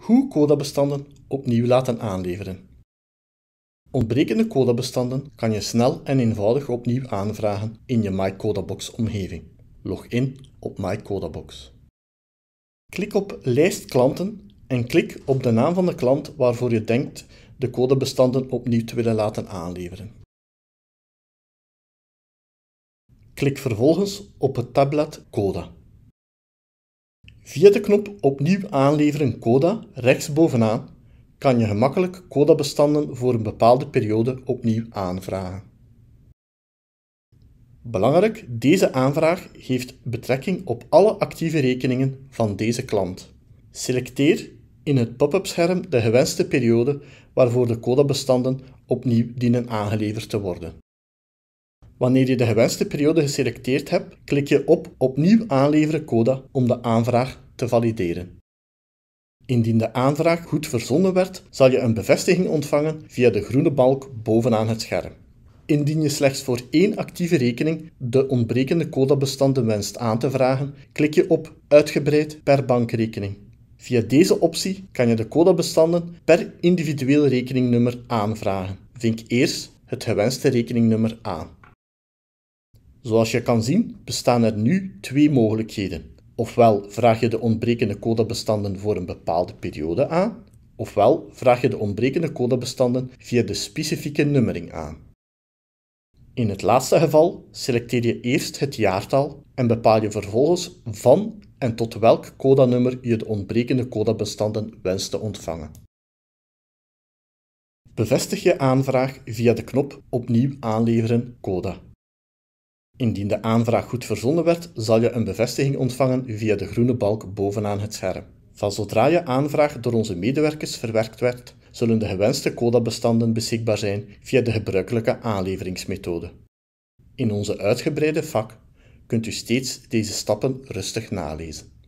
hoe codabestanden opnieuw laten aanleveren. Ontbrekende codabestanden kan je snel en eenvoudig opnieuw aanvragen in je MyCodabox omgeving. Log in op MyCodabox. Klik op Lijst klanten en klik op de naam van de klant waarvoor je denkt de codebestanden opnieuw te willen laten aanleveren. Klik vervolgens op het tabblad Coda. Via de knop Opnieuw aanleveren coda rechtsbovenaan kan je gemakkelijk codabestanden voor een bepaalde periode opnieuw aanvragen. Belangrijk, deze aanvraag heeft betrekking op alle actieve rekeningen van deze klant. Selecteer in het pop-up scherm de gewenste periode waarvoor de codabestanden opnieuw dienen aangeleverd te worden. Wanneer je de gewenste periode geselecteerd hebt, klik je op Opnieuw aanleveren coda om de aanvraag te valideren. Indien de aanvraag goed verzonden werd, zal je een bevestiging ontvangen via de groene balk bovenaan het scherm. Indien je slechts voor één actieve rekening de ontbrekende codabestanden wenst aan te vragen, klik je op Uitgebreid per bankrekening. Via deze optie kan je de codabestanden per individueel rekeningnummer aanvragen. Vink eerst het gewenste rekeningnummer aan. Zoals je kan zien bestaan er nu twee mogelijkheden. Ofwel vraag je de ontbrekende codabestanden voor een bepaalde periode aan, ofwel vraag je de ontbrekende codabestanden via de specifieke nummering aan. In het laatste geval selecteer je eerst het jaartal en bepaal je vervolgens van en tot welk codanummer je de ontbrekende codabestanden wenst te ontvangen. Bevestig je aanvraag via de knop Opnieuw aanleveren coda. Indien de aanvraag goed verzonden werd, zal je een bevestiging ontvangen via de groene balk bovenaan het scherm. Van zodra je aanvraag door onze medewerkers verwerkt werd, zullen de gewenste codabestanden beschikbaar zijn via de gebruikelijke aanleveringsmethode. In onze uitgebreide vak kunt u steeds deze stappen rustig nalezen.